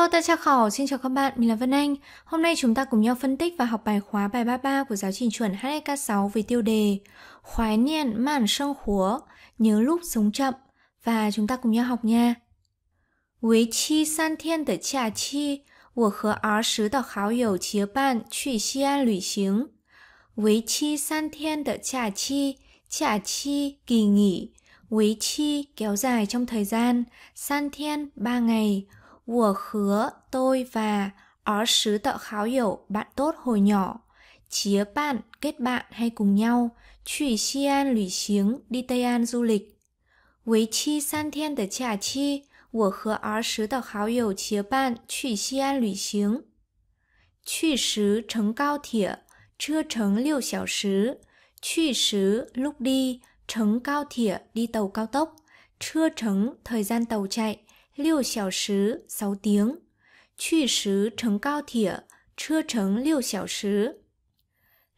Hello, ta chào khảo, xin chào các bạn, mình là Vân Anh. Hôm nay chúng ta cùng nhau phân tích và học bài khóa bài 33 của giáo trình chuẩn HEK6 với tiêu đề Khoái niên màn sân khúa, nhớ lúc sống chậm và chúng ta cùng nhau học nha. Với chi san thiên tờ trà chi, của hờ áo sứ tờ kháo dầu chía bạn truy xi an lũy xính. Với chi san thiên tờ trà chi, trà chi kỳ nghỉ. Với chi kéo dài trong thời gian, san thiên 3 ngày, 我和 tôi và ó sứ tạo kháo hiểu bạn tốt hồi nhỏ. chia bạn, kết bạn hay cùng nhau. Chủy xi an lủy xiếng, đi Tây An du lịch. Với chi san thiên tờ trả chi, 我和儿时的好友结伴去西安旅行。去时乘高铁，车程六小时。去时 lúc đi, 乘 cao 铁 đi tàu cao tốc. Trưa trắng thời gian tàu chạy 六小时，扫顶，去时乘高铁，车程六小时。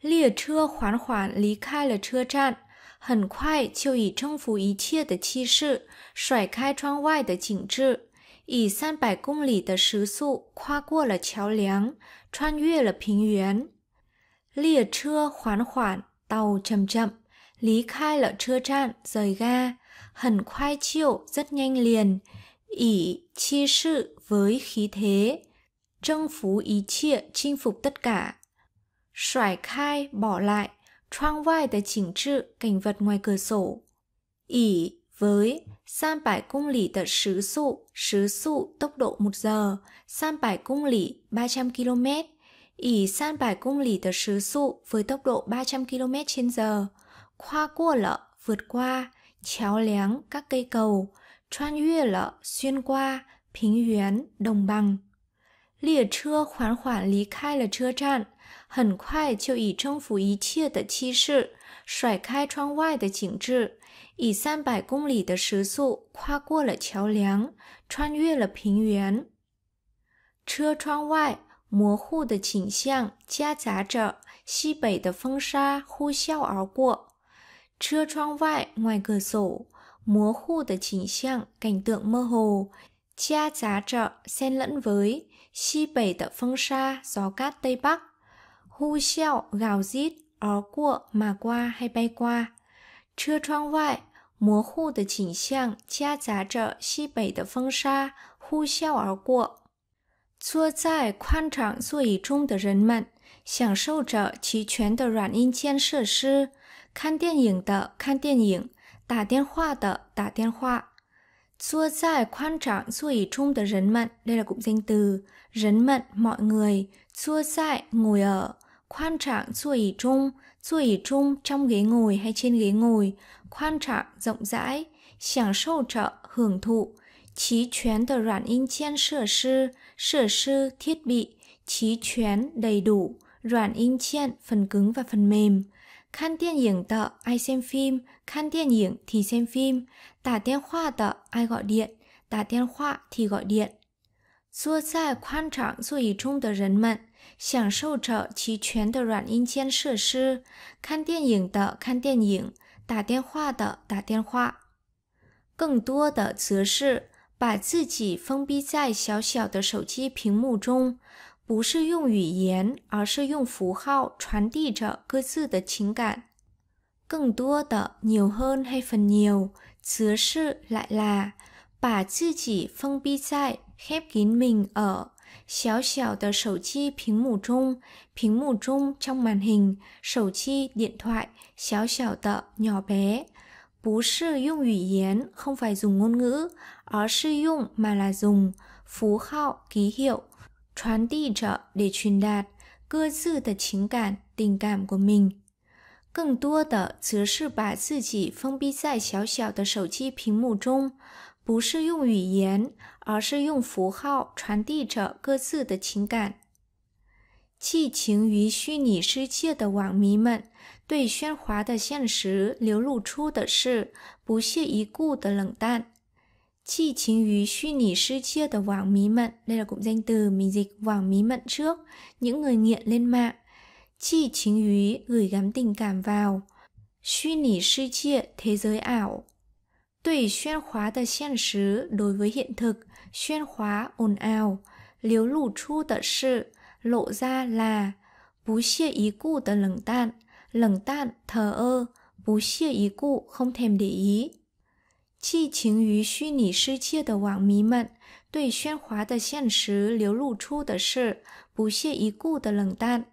列车缓缓离开了车站，很快就以征服一切的气势甩开窗外的景致，以三百公里的时速跨过了桥梁，穿越了平原。列车缓缓到站站，离开了车站 g i 很快就 rất nhanh liền。ỷ chi sự với khí thế, trâng phú ý chia chinh phục tất cả. Xoải khai bỏ lại, choang vai tới chỉnh trự cảnh vật ngoài cửa sổ. ỷ với san bài cung lý tật sứ sụ, sứ sụ tốc độ 1 giờ, san bài cung lý 300 km, ỷ san bài cung lý tật sứ sụ với tốc độ 300 km trên giờ, khoa cua lợ vượt qua, chéo léng các cây cầu, 穿越了，喧瓜平原、东邦。列车缓缓离开了车站，很快就以征服一切的气势甩开窗外的景致，以三百公里的时速跨过了桥梁，穿越了平原。车窗外模糊的景象夹杂着西北的风沙呼啸而过，车窗外外各走。múa khu tờ cảnh tượng mơ hồ, cha giá trợ xen lẫn với si bảy tờ phong sa gió cát tây bắc, hu xiao gào rít ó cua mà qua hay bay qua. Trưa trang múa khu chỉnh trạng, cha giá trợ trợ hu ó Trưa 窗外模糊的景象夹杂着西北的风沙呼啸而过。坐在宽敞座椅中的人们享受着齐全的软硬件设施，看电影的看电影，打电话的打电话。Xua giải quan trọng xua ý chung tới rấn mận, đây là cụm danh từ. Rấn mận mọi người, xua giải ngồi ở. Quan trọng xua ý chung, xua ý chung trong ghế ngồi hay trên ghế ngồi. Quan trọng rộng rãi, sảng sâu trợ, hưởng thụ. Chí chuyến tờ 软 in chiên sửa sư, sửa sư thiết bị. Chí chuyến đầy đủ, 软 in chiên phần cứng và phần mềm. 看电影的，I film，看电影；film，打电话的，I it，打电话。got 坐在宽敞座椅中的人们，享受着齐全的软硬件设施。看电影的，看电影；打电话的，打电话。更多的则是把自己封闭在小小的手机屏幕中。不是用语言，而是用符号传递着各自的情感。更多的 nhiều hơn hay phần nhiều，词是 lại là，把自己封闭在 khép kín mình ở 小小的手机屏幕中，屏幕中 trong màn hình，手机 điện thoại 小小的 nhỏ bé，不是用语言，không phải dùng ngôn ngữ，而是用 mà là dùng ký hiệu。传递着，以群达各自的情感、定感，个命，更多的则是把自己封闭在小小的手机屏幕中，不是用语言，而是用符号传递着各自的情感。寄情于虚拟世界的网迷们，对喧哗的现实流露出的是不屑一顾的冷淡。chi chia tờ quảng mí mận đây là cụm danh từ mình dịch quảng mí mận trước những người nghiện lên mạng chi chính úy gửi gắm tình cảm vào suy nỉ sư chia thế giới ảo tùy xuyên khóa tờ hiện sứ đối với hiện thực xuyên khóa ồn ào liếu lủ chu tờ sự lộ ra là bú xia ý cụ tờ lầng tạn lầng tạn thờ ơ bú xia ý cụ không thèm để ý 寄情于虚拟世界的网民们对喧哗的现实流露出的是不屑一顾的冷淡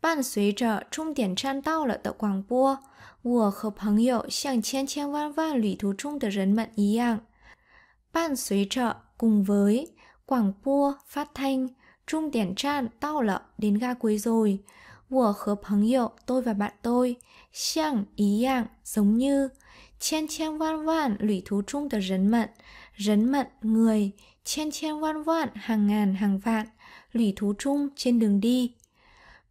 伴随着终点站到了的广播我和朋友像千千万万旅途中的人们一样伴随着拱维广播发听终点站到了林家贵瑞，我和朋友都爸把都像一样怂妞千千万万旅途中的人们，人们、i 千千万万、hàng ngàn hàng vạn，旅途中千等千，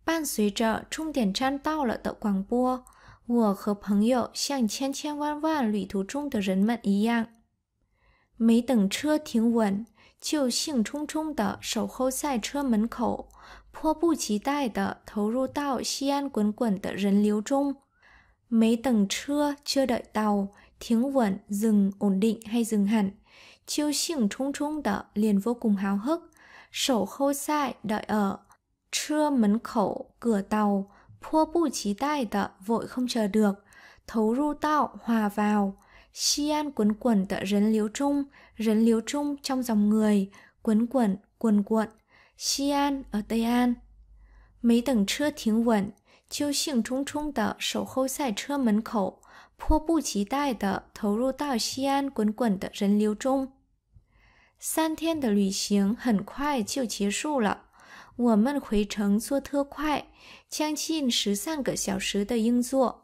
伴随着终点站到了的广播，我和朋友像千千万万旅途中的人们一样，没等车停稳，就兴冲冲地守候在车门口，迫不及待地投入到西安滚滚的人流中。Mấy tầng chưa chưa đợi tàu, tiếng vượn dừng ổn định hay dừng hẳn. Chiêu xỉng trung trung tợ liền vô cùng háo hức. Sổ khâu sai đợi ở. chưa mấn khẩu cửa tàu, phua bù trí tài tợ vội không chờ được. Thấu ru tạo hòa vào. Xi an quấn quẩn tợ rấn liếu trung, rấn liếu trung trong dòng người, quấn quẩn, cuồn cuộn. Xi an ở Tây An. Mấy tầng chưa tiếng vượn 就兴冲冲地守候在车门口，迫不及待地投入到西安滚滚的人流中。三天的旅行很快就结束了。我们回程坐特快，将近十三个小时的硬座。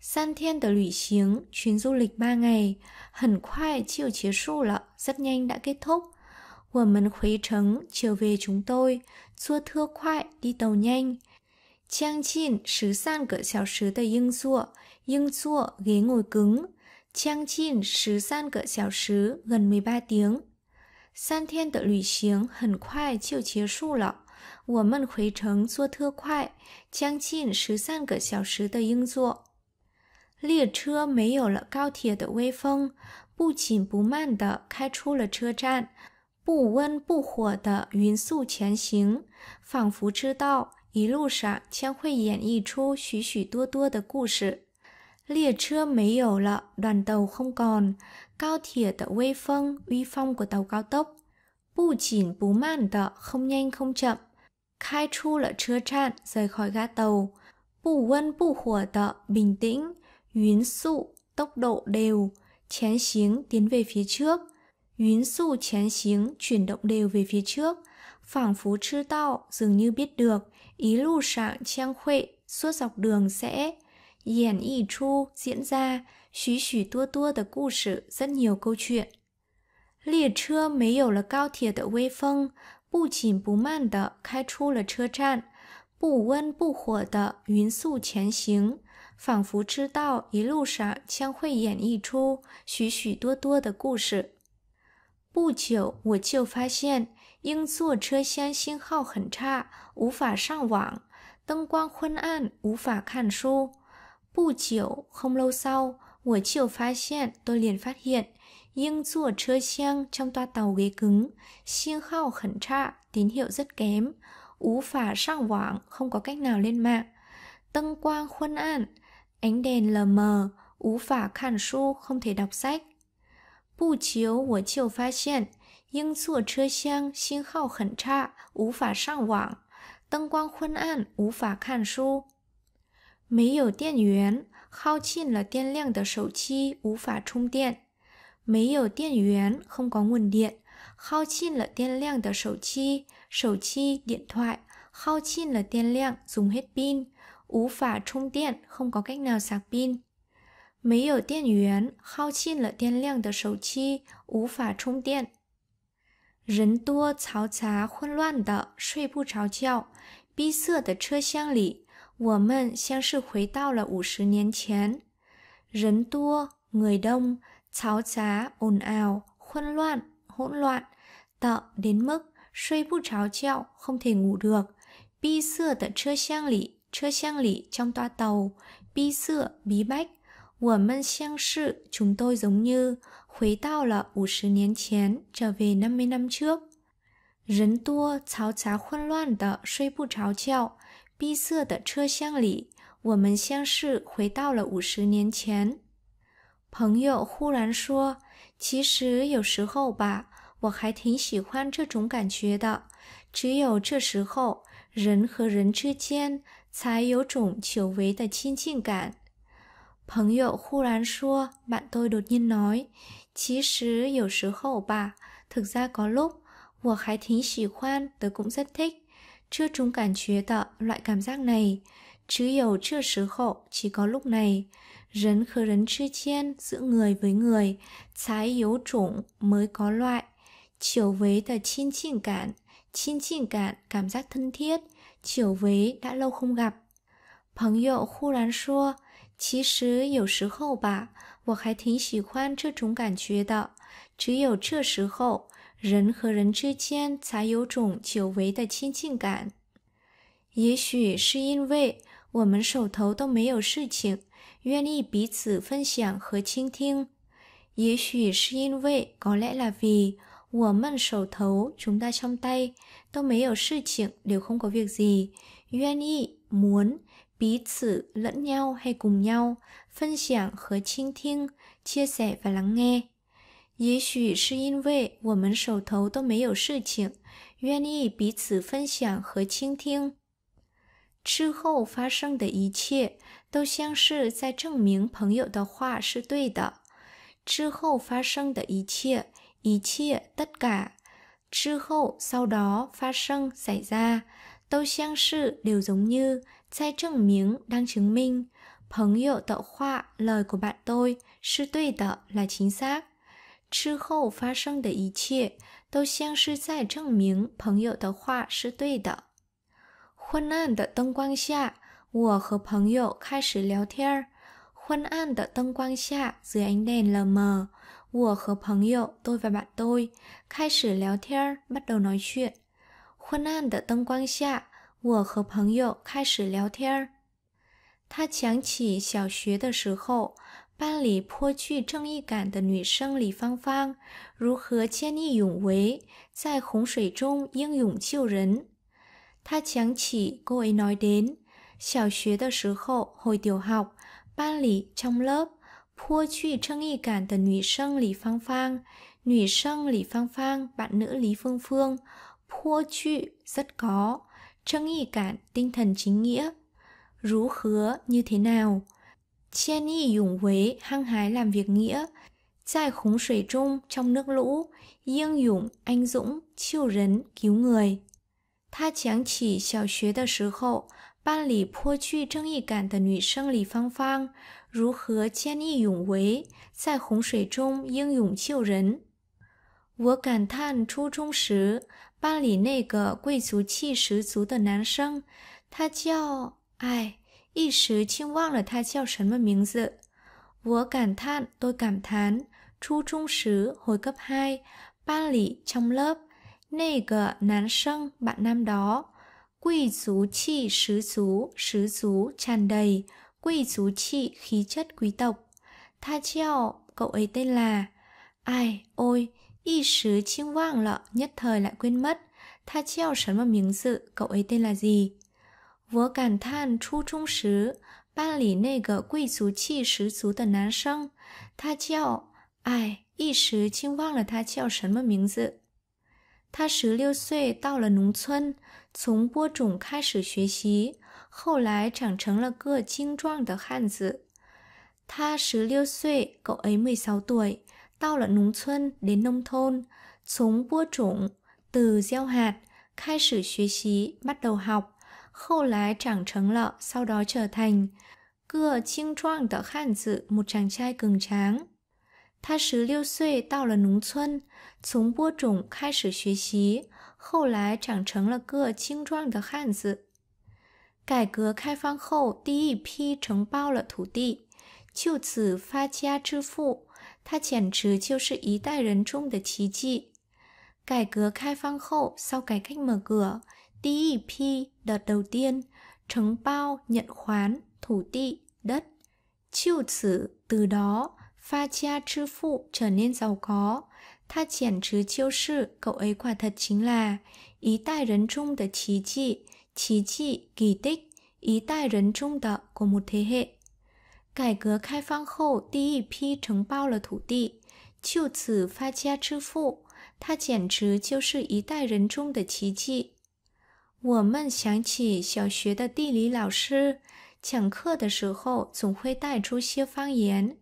三天的旅行，群组里慢日，很快就结束了。r 年 t n h 我们回程，就为 c 多坐特快，đi t 将近十三个小时的硬座，硬座，给我更，将近十三个小时，很十白顶。三天的旅行很快就结束了。我们回程坐特快，将近十三个小时的硬座。列车没有了高铁的威风，不紧不慢的开出了车站，不温不火的匀速前行，仿佛知道。一路上将会演绎出许许多多的故事。列车没有了，đoàn tàu không còn，高铁的威风，威风 của tàu cao tốc，不紧不慢的，không nhanh không chậm，开出了车站，rời khỏi ga tàu，不温不火的，bình tĩnh，匀速，tốc độ đều，前行，tiến về phía trước，匀速前行，chuyển động đều về phía trước，phảng phú 知道，dường như biết được。ýì lù sàng chăng huệ suốt dọc đường sẽ diển i tru diễn ra xú xù tua tua tập cù sự rất nhiều câu chuyện. 列车没有了高铁的威风，不紧不慢地开出了车站，不温不火地匀速前行，仿佛知道一路上将会演绎出许许多多的故事。不久，我就发现。因坐车厢信号很差，无法上网，灯光昏暗，无法看书。不久，không lâu sau，我就发现，tôi liền phát trong toa tàu ghế cứng, xin hao khẩn trạ, tín hiệu rất kém, ú phả sang quảng, không có cách nào lên mạng. Tân quang khuân an, ánh đèn lờ mờ, ú phả khản su, không thể đọc sách. Bù chiếu của chiều phát hiện, 因坐车厢信号很差，无法上网；灯光昏暗，无法看书；没有电源，耗尽了电量的手机无法充电；没有电源，空管问电，耗尽了电量的手机、手机、电话耗尽了电量，总会电，无法充电，没有电源，耗尽了电量的手机无法充电。人多嘈杂、混乱的，睡不着觉。逼仄的车厢里，我们像是回到了五十年前。人多，người đông, 嘈杂, ồn ào, 混 loạn, hỗn loạn, tợ đến mức 睡不着觉, không thể ngủ được. toa tàu, tôi giống như, 回到了五十年前，这位 ở về năm i năm t 人多嘈杂混乱的睡不着觉，闭塞的车厢里，我们像是回到了五十年前。朋友忽然说：“其实有时候吧，我还挺喜欢这种感觉的。只有这时候，人和人之间才有种久违的亲近感。”朋友忽然说：“bạn t ô 其实有时候吧，thực ra có lúc, 我还挺喜欢 cũng rất thích, chưa chúng cảm 觉到 loại cảm giác này. Chứ hiểu chưa 时候, chỉ có lúc này. Rấn khờ rấn chư chiên giữa người với người, trái yếu chủng mới có loại. Chiều vế tờ chin chin cản, chin chin cản cảm giác thân thiết, chiều vế đã lâu không gặp. 朋友忽然说，其实有时候吧，我还挺喜欢这种感觉的只有这时候人和人之间才有种久违的亲近感也许是因为我们手头都没有事情愿意彼此分享和倾听也许是因为刚来了 v 我们手头穷到相呆都没有事情留空个位置愿意们 lẫn nhau hay cùng nhau, phân 享和倾听，chia sẻ và lắng nghe. nghe。也许是因为我们手头都没有事情，愿意彼此分享和倾听。之后发生的一切都像是在证明朋友的话是对的。之后发生的一切，一切 tất cả。之后 sau đó phát sinh xảy ra，都像是 đều giống như。sai chứng minh. 朋友 tạo đang chứng minh, họa lời của bạn tôi sư tùy tợ là chính xác. Chứ hậu phát sinh để ý chia, tôi xem sư giải chứng minh 朋友的话是对的。昏暗的灯光下，我和朋友开始聊天儿。昏暗的灯光下，dưới ánh đèn lờ mờ，我和朋友 tôi và bạn tôi bắt đầu nói chuyện。昏暗的灯光下。我和朋友开始聊天他讲起小学的时候，班里颇具正义感的女生李芳芳如何见义勇为，在洪水中英勇救人。他讲起各位奶奶，小学的时候会丢号，班里成了颇具正义感的女生李芳芳，女生李芳芳把女李芳芳颇具 Trương Nghị cản tinh thần chính nghĩa, rú khứa như thế nào. Chen Nghị dùng Huế hăng hái làm việc nghĩa, giải trong nước lũ, yên dũng, anh dũng, cứu người. Ta chẳng chỉ 小学的时候办理颇具正义感的女生李芳芳如何见义勇为，在洪水中英勇救人。我感叹初中时班里那个贵族气十足的男生，他叫……哎，一时竟忘了他叫什么名字。我 cảm than, tôi cảm thán. Chu trung sứ hồi cấp 2, ban lý trong lớp, nê gờ nán sân bạn nam đó. Quy chú chi sứ chú, sứ chú tràn đầy, quy chú chi khí chất quý tộc. Tha treo, cậu ấy tên là... Ai, ôi, 一时竟忘了，一时又忘了。他叫什么名字？他叫……哎，一时竟忘了他叫什么名字。他十六岁到了农村，从播种开始学习，后来长成了个精壮的汉子。他十六岁，狗十六岁，他他他十六岁，他十六岁，tao là nông dân đến nông thôn, chống bua chủng, từ gieo hạt, khai sử xuyên xí, bắt đầu học, khâu lái chẳng trắng lợ, sau đó trở thành cưa chinh choang tờ khan dự một chàng trai cường tráng. Tha sứ liêu xuê tao là núng xuân, chống bua chủng khai sử xuyên xí, khâu lái chẳng trắng là cưa chinh choang tờ khan dự. là Cải 革开放后，第一批承包了土地，就此发家致富。它简直就是一代人中的奇迹。改革开放后，sau cải cách mở cửa, 第一批 đợt đầu tiên 承 bao nhận khoán thủ 地 đất. Chiêu tử từ đó pha cha chư phụ trở nên giàu có. Tha triển trứ chiêu sư, cậu ấy quả thật chính là ý tài rấn trung tờ trí trị, trí trị kỳ tích, ý tài rấn trung tờ của một thế hệ. 改革开放后，第一批承包了土地，就此发家致富。他简直就是一代人中的奇迹。我们想起小学的地理老师讲课的时候，总会带出些方言。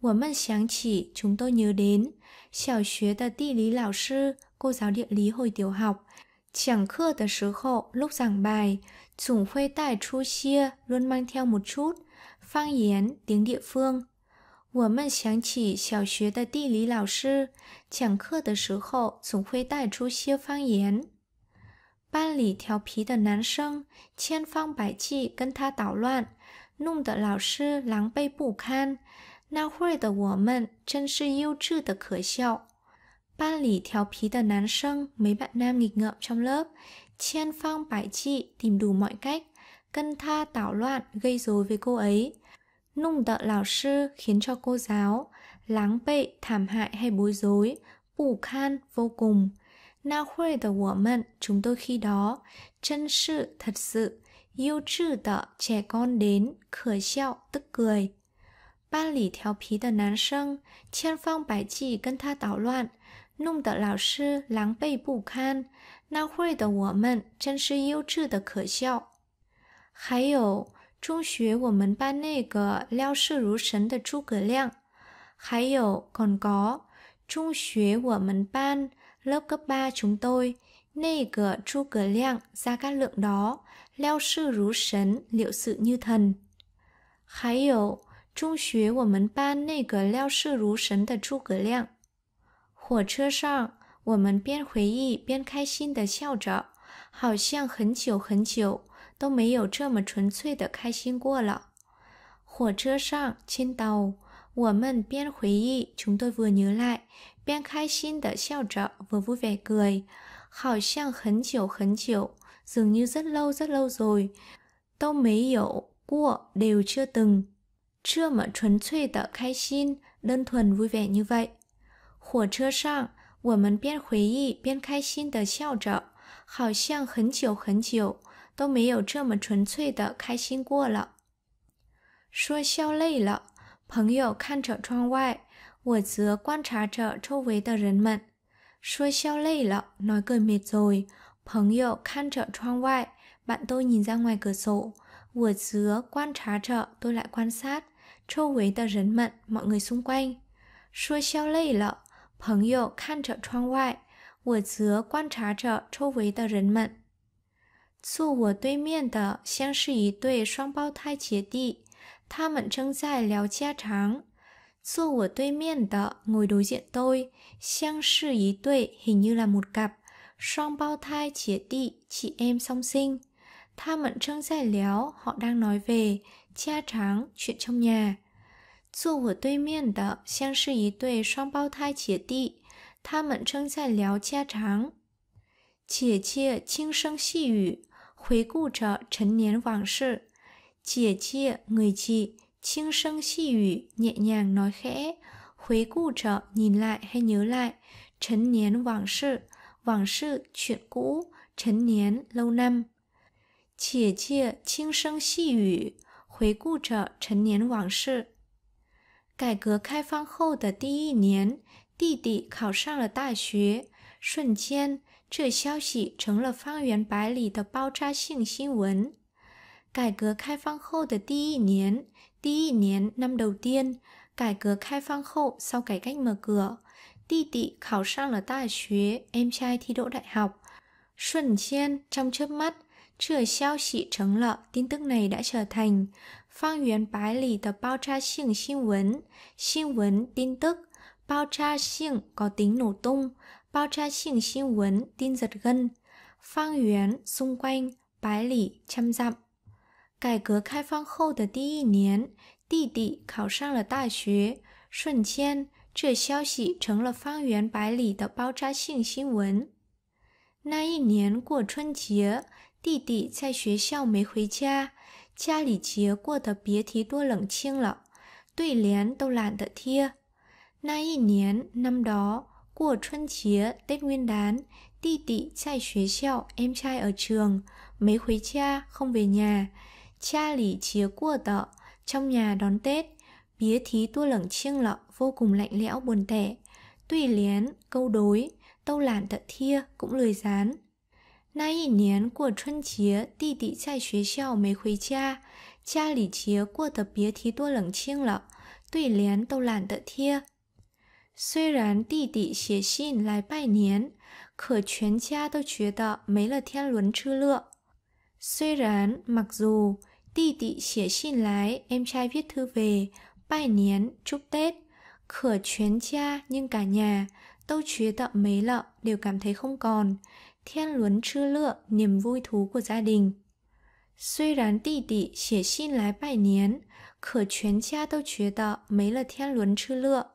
我们想起，c 多牛林小学的地理老师，过早离 i á o 讲课的时候，路上讲总会带出些，总会带出方言。点风。我们想起小学的地理老师，讲课的时候总会带出些方言。班里调皮的男生千方百计跟他捣乱，弄得老师狼狈不堪。那会儿的我们真是幼稚的可笑。Ban mấy bạn nam nghịch ngợm trong lớp, Chen Phong bãi trị tìm đủ mọi cách, cân tha tảo loạn gây rối với cô ấy. Nung đợ lão sư khiến cho cô giáo, láng bệ, thảm hại hay bối rối, ủ khan vô cùng. Na khuê the mận chúng tôi khi đó, chân sự thật sự, yêu trừ tợ trẻ con đến, khởi xeo tức cười. Ban lì theo phí tờ nán sân, Chen Phong bãi trị cân tha tảo loạn, 弄得老师狼狈不堪。那会的我们真是幼稚的可笑。还有中学我们班那个料事如神的诸葛亮。还有广告中学我们班 l 个 p 穷堆那个诸葛亮 ra c á 料事如神，n g 牛 ó 还有中学我们班那个料事如神的诸葛亮。火车上，我们边回忆边开心地笑着，好像很久很久都没有这么纯粹的开心过了。火车上，青岛，我们边回忆，边开心地笑着，好像很久好像很久很久，都没在老在老在，都没有过，留没灯。这么纯粹的开心，能过，都没有过，火车上，我们边回忆边开心地笑着，好像很久很久都没有这么纯粹的开心过了。说笑累了，朋友看着窗外，我则观察着周围的人们。说笑累了，那个没走。朋友看着窗外，把都人在外个走。我则观察着，都来观察周围的人们，某个松关。说笑累了，朋友看着窗外，我则观察着周围的人们。坐我对面的像是一对双胞胎姐弟，他们正在聊家常。坐我对面的 ngồi đối diện tôi hình như là một cặp cặp 双胞 thai 姐弟 chị em song sinh. Tha mận trăng giải léo họ đang nói về cha tráng chuyện trong nhà. 坐我对面的像是一对双胞胎姐弟，他们正在聊家常。姐姐轻声细语，回顾着陈年往事。姐姐女子轻声细语念念 ẹ n 回顾着年来 ì 牛 l 陈年往事往事全孤，陈年老 â 姐姐轻声细语，回顾着陈年往事。改革开放后的第一年，弟弟考上了大学，瞬间，这消息成了方圆百里的爆炸性新闻。Cải 革 khai 放后的第一年，第一年 năm đầu tiên, cải 革 khai 放后 sau cải cách mở cửa, đại xuế, em trai thi đỗ đại học. trong chớp mắt, tin tức này đã trở thành 方圆百里的包炸性新闻，新闻、丁闻、包闻，性，搞顶脑洞，包炸性新闻，丁热根，方圆，松 u 百里，掌上。改革开放后的第一年，弟弟考上了大学，瞬间，这消息成了方圆百里的包炸性新闻。那一年过春节，弟弟在学校没回家。家里节过得别提多冷清了，对联都懒得贴。那一年 năm đó, của 春节 Tết Nguyên đán, 弟弟在学校, em trai ở trường, mấy 回 cha không về nhà. Cha lì chia của tợ, trong nhà đón Tết, bía thí tua lẩn chiêng lợ vô cùng lạnh lẽo buồn tẻ. Tuy liến, câu đối, tâu lản tợ thia cũng lười dán. 那一年过春节，弟弟在学校没回家，家里节过得别提多冷清了，对联都懒得贴。虽然弟弟写信来拜年，可全家都觉得没了天伦之乐。虽然 mặc dù 弟弟写信来 em trai viết thư về 拜年 chúc Tết, 可全家 nhưng cả nhà 都觉得没了 đều cảm thấy không còn, thiên luân niềm vui thú của gia đình. 虽然弟弟写信来拜年，可全家都觉得没了天伦之乐。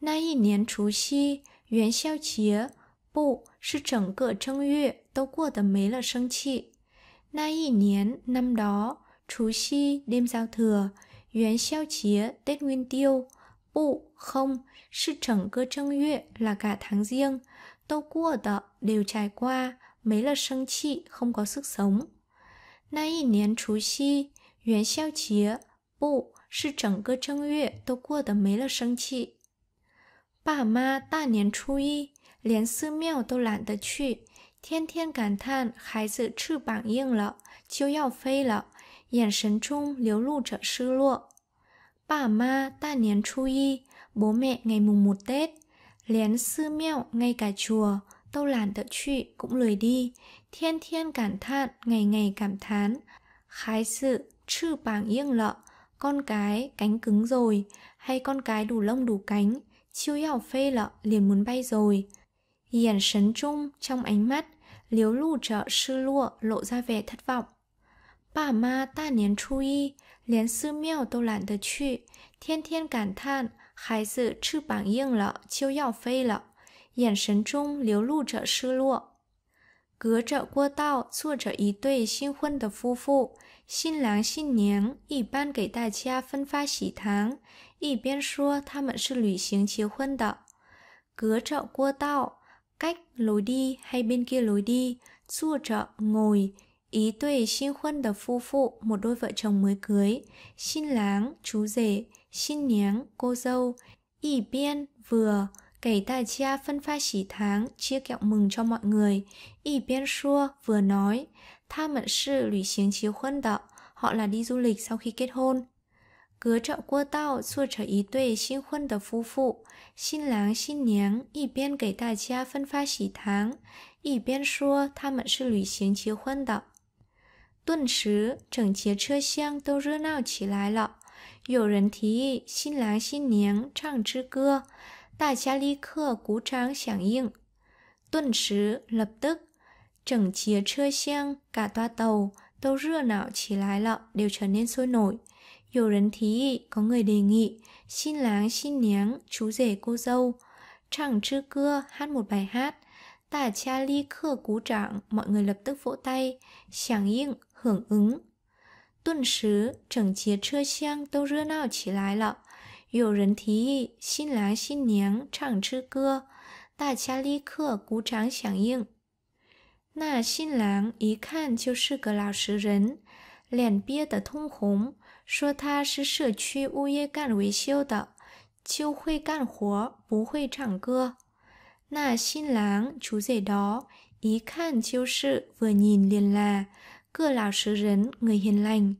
那一年除夕、元宵节，不是整个正月都过得没了生气。那一年 năm đó，除夕 đêm giao thừa, 元宵节 Tết Nguyên Tiêu, bu không, 是整个正月 là cả tháng riêng, 都过的 đều trải qua, mấy là 生气 không có sức sống. 那一年除夕元宵节不是整个正月都过得没了生气。爸妈大年初一连寺庙都懒得去，天天感叹孩子翅膀硬了，就要飞了，眼神中流露着失落。爸妈大年初一，bố mẹ ngày mùng một Tết sư ngay cả chùa tâu làn tự trụy cũng lười đi thiên thiên cảm than ngày ngày cảm thán khái sự trừ bảng yên lợ con cái cánh cứng rồi hay con cái đủ lông đủ cánh chiêu yào phê lợ liền muốn bay rồi hiển sấn trung trong ánh mắt liếu lù trợ sư lụa lộ ra vẻ thất vọng bà ma ta nén chú y liền sư miêu tô lạn tờ truy thiên thiên cảm than 孩子翅膀硬了就要飞了眼神中流露着失落隔着过道坐着一对新婚的夫妇新郎新娘一般给大家分发喜糖一边说他们是旅行结婚的隔着过道该楼的还边给楼的坐着我一对新婚的夫妇我都会成玫瑰新郎主宰新娘 cô dâu, ỷ biên vừa kể đại gia phân pha chỉ tháng chia kẹo mừng cho mọi người. ỷ biên xua vừa nói, tha mận sư lũy xiếng chiếu huân đạo, họ là đi du lịch sau khi kết hôn. Cứ chọn cua tao xua trở ý tuệ xin huân tờ phu phụ, xin láng xin nháng, ỷ biên kể đại gia phân pha chỉ tháng, ỷ biên xua tha mận sự lũy xiếng chiếu huân đạo. Tuần sứ, chẳng chế chưa xiang đâu rưa nào chỉ lái lọ. 有人提议新郎新娘唱支歌，大家立刻鼓掌响应。顿时，lập tức，整节车厢、cả toa tàu 都热闹起来了，đều trở nên sôi nổi。有人提议，có người đề nghị 新郎新娘 chú rể cô dâu 唱支歌 hát một bài hát. Tả cha ly khơ cú trạng, mọi người lập tức vỗ tay, 响应, hưởng ứng. 顿时，整节车厢都热闹起来了。有人提议新郎新娘唱支歌，大家立刻鼓掌响应。那新郎一看就是个老实人，脸憋得通红，说他是社区物业干维修的，就会干活，不会唱歌。那新郎出 h ú 一看就是文 c 脸 n Cửa lão sứ rấn, người hiền lành.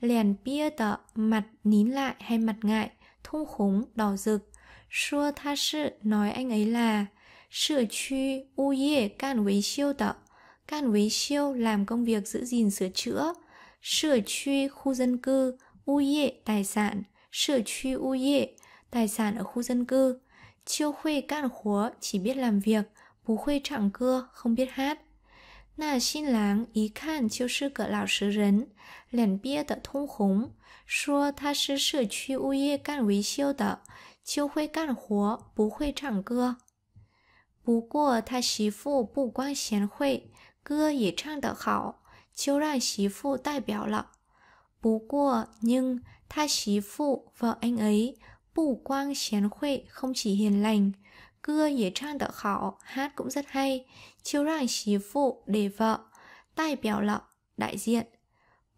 Lèn bia tợ, mặt nín lại hay mặt ngại, thung khống, đỏ rực. Xua tha sự nói anh ấy là Sửa truy u yê can với siêu tợ. Can với siêu làm công việc giữ gìn sửa chữa. Sửa truy khu dân cư, u yê tài sản. Sửa truy u yê tài sản ở khu dân cư. Chiêu khuê can khúa chỉ biết làm việc, bú khuê chẳng cưa không biết hát. 那新郎一看就是个老实人，脸憋得通红，说他是社区物业干维修的，就会干活，不会唱歌。不过他媳妇不光贤惠，歌也唱得好，就让媳妇代表了。不过 n 他媳妇，vợ a n 不光贤惠空气很冷。歌也唱得好，哈，咁真系就让媳妇 live 代表了，来啫。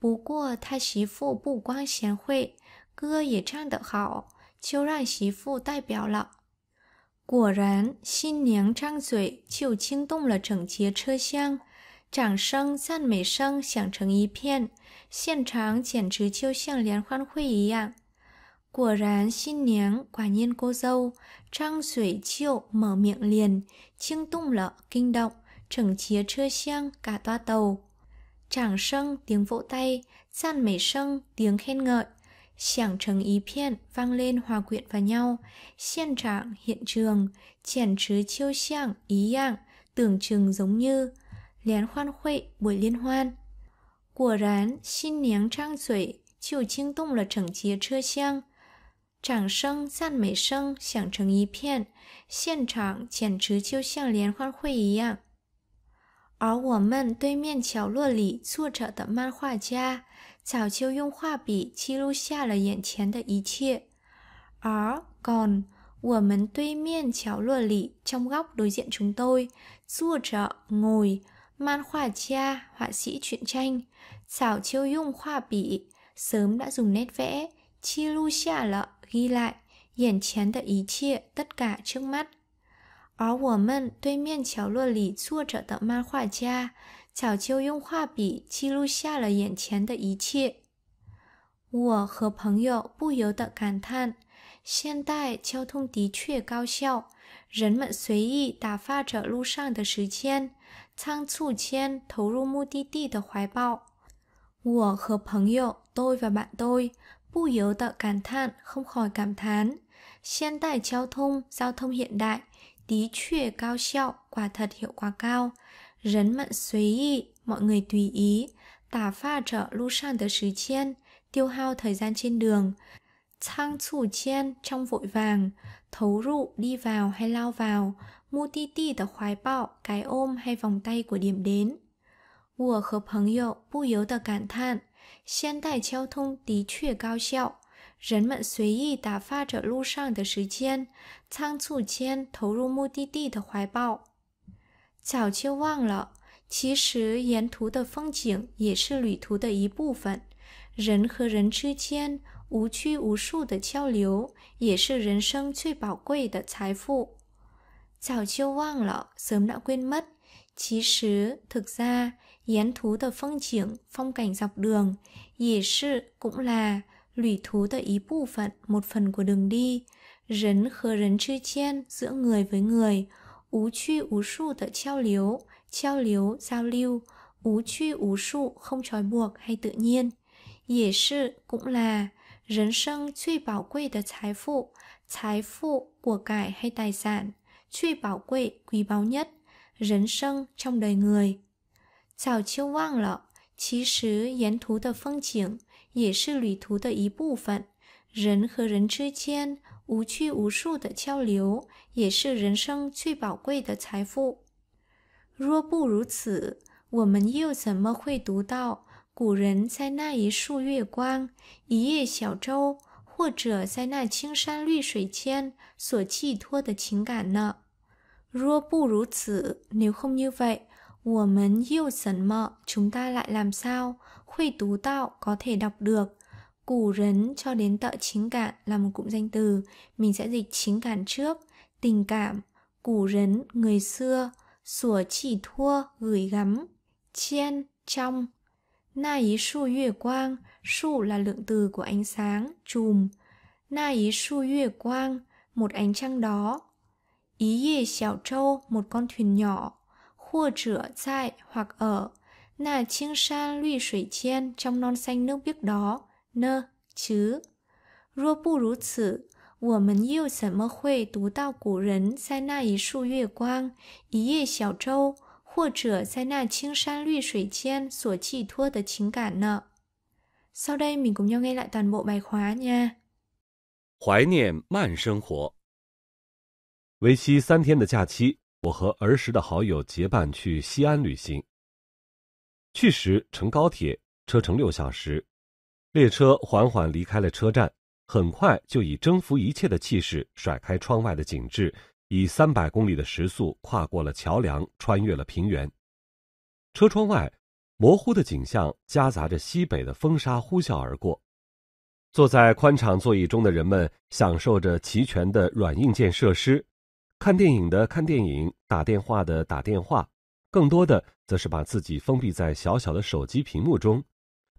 不过他媳妇不光贤惠，歌也唱得好，就让媳妇代表了。果然，新娘张嘴就惊动了整节车厢，掌声赞美声响成一片，现场简直就像联欢会一样。Của rán xin nháng quả nhiên cô dâu, trăng sủy triệu mở miệng liền, chiêng tung lợ kinh động, trừng chía chưa xiang cả toa tàu. Chẳng sâng tiếng vỗ tay, gian mẩy sâng tiếng khen ngợi, Sảng ý ý 片 vang lên hòa quyện vào nhau, xiên trạng hiện trường, chèn trứ chiêu sảng ý dạng, tưởng chừng giống như lén khoan khuệ buổi liên hoan. Của rán, xin niáng trang sủy, chiều chinh tung là trầng chía chưa xiang, 掌声、赞美声响成一片，现场简直就像联欢会一样。而我们对面角落里坐着的漫画家，早就用画笔记录下了眼前的一切。而 còn ở mặt đối diện chúng tôi, sủa rợ ngồi, mang khỏa cha họa sĩ truyện tranh, sảo chiêu dùng khoa bì sớm đã dùng nét vẽ, chi lưu chiả lợ. ghi lại 眼前的一切 tất cả trước mắt。而我们对面桥落里坐着的漫画家，早就用画笔记录下了眼前的一切。我和朋友不由得感叹：现代交通的确高效，人们随意打发着路上的时间，仓促间投入目的地的怀抱。我和朋友 tôi và bạn tôi 不由得感叹，không khỏi cảm thán. Hiện đại giao thông, giao thông hiện đại, tí cao cao 效, quả thật hiệu quả cao. Rấn mặn suy ý, mọi người tùy ý, tả pha trở lưu sang tới sứ chiên, tiêu hao thời gian trên đường. Thang chủ chiên trong vội vàng, thấu rụ đi vào hay lao vào, mu ti ti tờ khoái bạo, cái ôm hay vòng tay của điểm đến. 我和朋友不由得感叹，现代交通的确高效，人们随意打发着路上的时间，仓促间投入目的地的怀抱。早就忘了，其实沿途的风景也是旅途的一部分。人和人之间无拘无束的交流，也是人生最宝贵的财富。早就忘了，s 么 m đ q u n m 其实 thực ra yến thú tờ phong triển phong cảnh dọc đường dễ sự cũng là lủy thú tờ ý bộ phận một phần của đường đi rấn khờ rấn chư chen giữa người với người ú truy ú sụ tờ treo liếu treo liếu giao lưu ú truy ú sụ không trói buộc hay tự nhiên dễ sự cũng là rấn sân truy bảo quê tờ trái phụ trái phụ của cải hay tài sản truy bảo quê quý báu nhất 人生，中 đời người，早就忘了。其实，沿途的风景也是旅途的一部分。人和人之间无拘无束的交流，也是人生最宝贵的财富。若不如此，我们又怎么会读到古人在那一束月光、一叶小舟，或者在那青山绿水间所寄托的情感呢？若不如此, nếu không như vậy, 我们又怎么 chúng ta lại làm sao, khuy tú tạo có thể đọc được. Củ rấn cho đến tợ chính cạn là một cụm danh từ, mình sẽ dịch chính cạn trước, tình cảm, củ rấn người xưa, sủa chỉ thua gửi gắm, chiên trong. Na ý su yue quang, su là lượng từ của ánh sáng, chùm. Na ý su yue quang, một ánh trăng đó, ý yê xiao trâu một con thuyền nhỏ, khua trở tại hoặc ở, là chiêng san lụy 水间 trong non xanh nước biếc đó, nơ, chứ. Rua bu rú 此,我们又怎么会读到古人在那一束月光、一叶小舟，或者在那青山绿水间所寄托的情感呢？Sau đây mình cũng nhau nghe lại toàn bộ bài khóa nha. 怀念慢生活。为期三天的假期，我和儿时的好友结伴去西安旅行。去时乘高铁，车程六小时，列车缓缓离开了车站，很快就以征服一切的气势甩开窗外的景致，以三百公里的时速跨过了桥梁，穿越了平原。车窗外模糊的景象夹杂着西北的风沙呼啸而过，坐在宽敞座椅中的人们享受着齐全的软硬件设施。看电影的看电影，打电话的打电话，更多的则是把自己封闭在小小的手机屏幕中，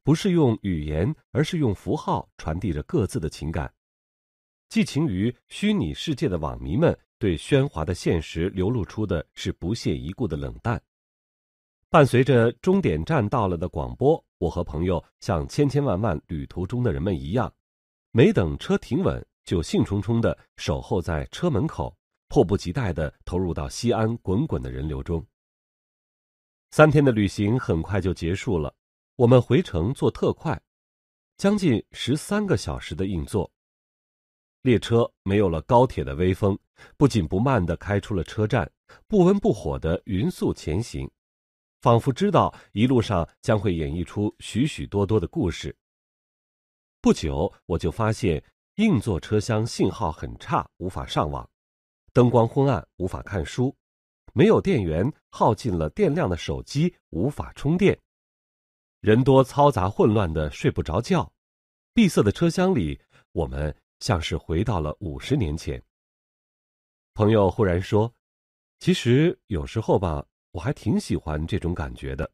不是用语言，而是用符号传递着各自的情感。寄情于虚拟世界的网迷们，对喧哗的现实流露出的是不屑一顾的冷淡。伴随着终点站到了的广播，我和朋友像千千万万旅途中的人们一样，没等车停稳，就兴冲冲地守候在车门口。迫不及待的投入到西安滚滚的人流中。三天的旅行很快就结束了，我们回程坐特快，将近十三个小时的硬座。列车没有了高铁的威风，不紧不慢的开出了车站，不温不火的匀速前行，仿佛知道一路上将会演绎出许许多多的故事。不久我就发现硬座车厢信号很差，无法上网。灯光昏暗，无法看书；没有电源，耗尽了电量的手机无法充电；人多嘈杂混乱的，睡不着觉；闭塞的车厢里，我们像是回到了五十年前。朋友忽然说：“其实有时候吧，我还挺喜欢这种感觉的。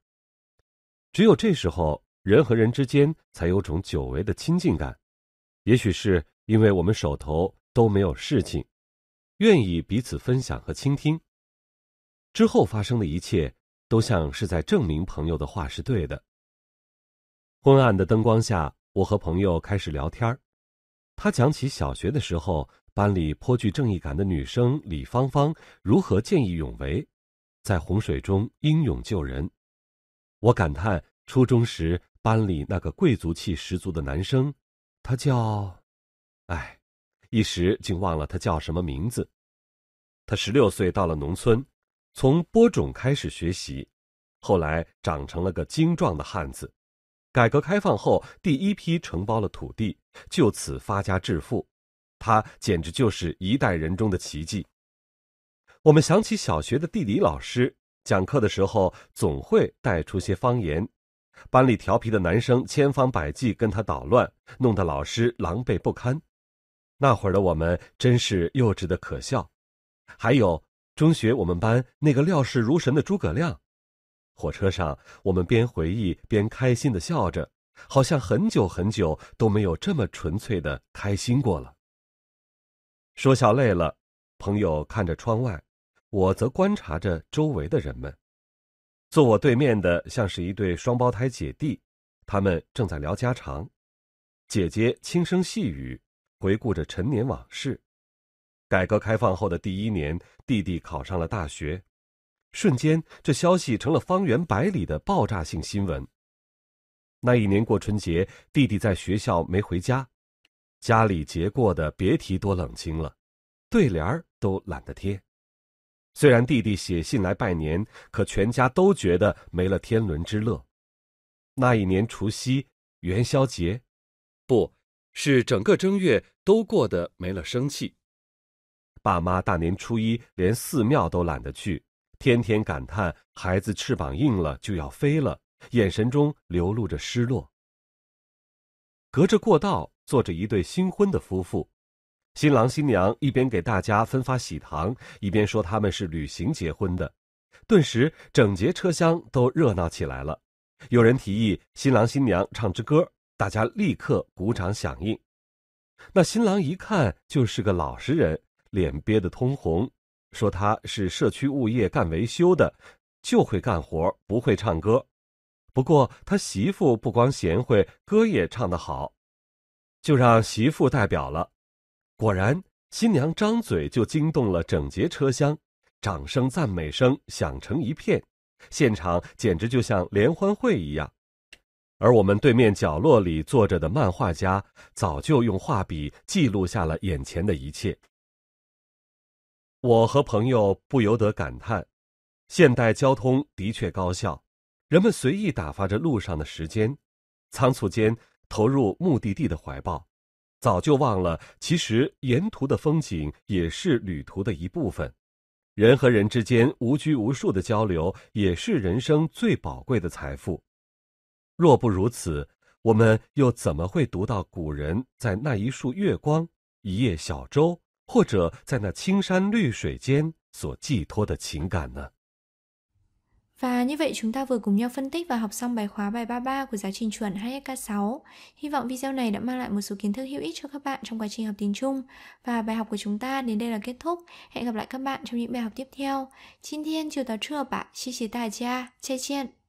只有这时候，人和人之间才有种久违的亲近感。也许是因为我们手头都没有事情。”愿意彼此分享和倾听，之后发生的一切都像是在证明朋友的话是对的。昏暗的灯光下，我和朋友开始聊天他讲起小学的时候，班里颇具正义感的女生李芳芳如何见义勇为，在洪水中英勇救人。我感叹初中时班里那个贵族气十足的男生，他叫……哎。一时竟忘了他叫什么名字。他十六岁到了农村，从播种开始学习，后来长成了个精壮的汉子。改革开放后，第一批承包了土地，就此发家致富。他简直就是一代人中的奇迹。我们想起小学的地理老师讲课的时候，总会带出些方言，班里调皮的男生千方百计跟他捣乱，弄得老师狼狈不堪。那会儿的我们真是幼稚的可笑，还有中学我们班那个料事如神的诸葛亮。火车上，我们边回忆边开心的笑着，好像很久很久都没有这么纯粹的开心过了。说笑累了，朋友看着窗外，我则观察着周围的人们。坐我对面的像是一对双胞胎姐弟，他们正在聊家常，姐姐轻声细语。回顾着陈年往事，改革开放后的第一年，弟弟考上了大学，瞬间这消息成了方圆百里的爆炸性新闻。那一年过春节，弟弟在学校没回家，家里节过的别提多冷清了，对联儿都懒得贴。虽然弟弟写信来拜年，可全家都觉得没了天伦之乐。那一年除夕、元宵节，不。是整个正月都过得没了生气。爸妈大年初一连寺庙都懒得去，天天感叹孩子翅膀硬了就要飞了，眼神中流露着失落。隔着过道坐着一对新婚的夫妇，新郎新娘一边给大家分发喜糖，一边说他们是旅行结婚的，顿时整节车厢都热闹起来了。有人提议新郎新娘唱支歌。大家立刻鼓掌响应，那新郎一看就是个老实人，脸憋得通红，说他是社区物业干维修的，就会干活不会唱歌。不过他媳妇不光贤惠，歌也唱得好，就让媳妇代表了。果然，新娘张嘴就惊动了整节车厢，掌声赞美声响成一片，现场简直就像联欢会一样。而我们对面角落里坐着的漫画家，早就用画笔记录下了眼前的一切。我和朋友不由得感叹：现代交通的确高效，人们随意打发着路上的时间，仓促间投入目的地的怀抱，早就忘了其实沿途的风景也是旅途的一部分。人和人之间无拘无束的交流，也是人生最宝贵的财富。若不如此，我们又怎么会读到古人在那一束月光、一叶小舟，或者在那青山绿水间所寄托的情感呢？Và như vậy chúng ta vừa cùng nhau phân tích và học xong bài khóa bài 33 của giáo trình chuẩn 2SK6. Hy vọng video này đã mang lại một số kiến thức hữu ích cho các bạn trong quá trình học tiếng Trung. Và bài học của chúng ta đến đây là kết thúc. Hẹn gặp lại các bạn trong những bài học tiếp theo. 今天就到这吧，谢谢大家，再见。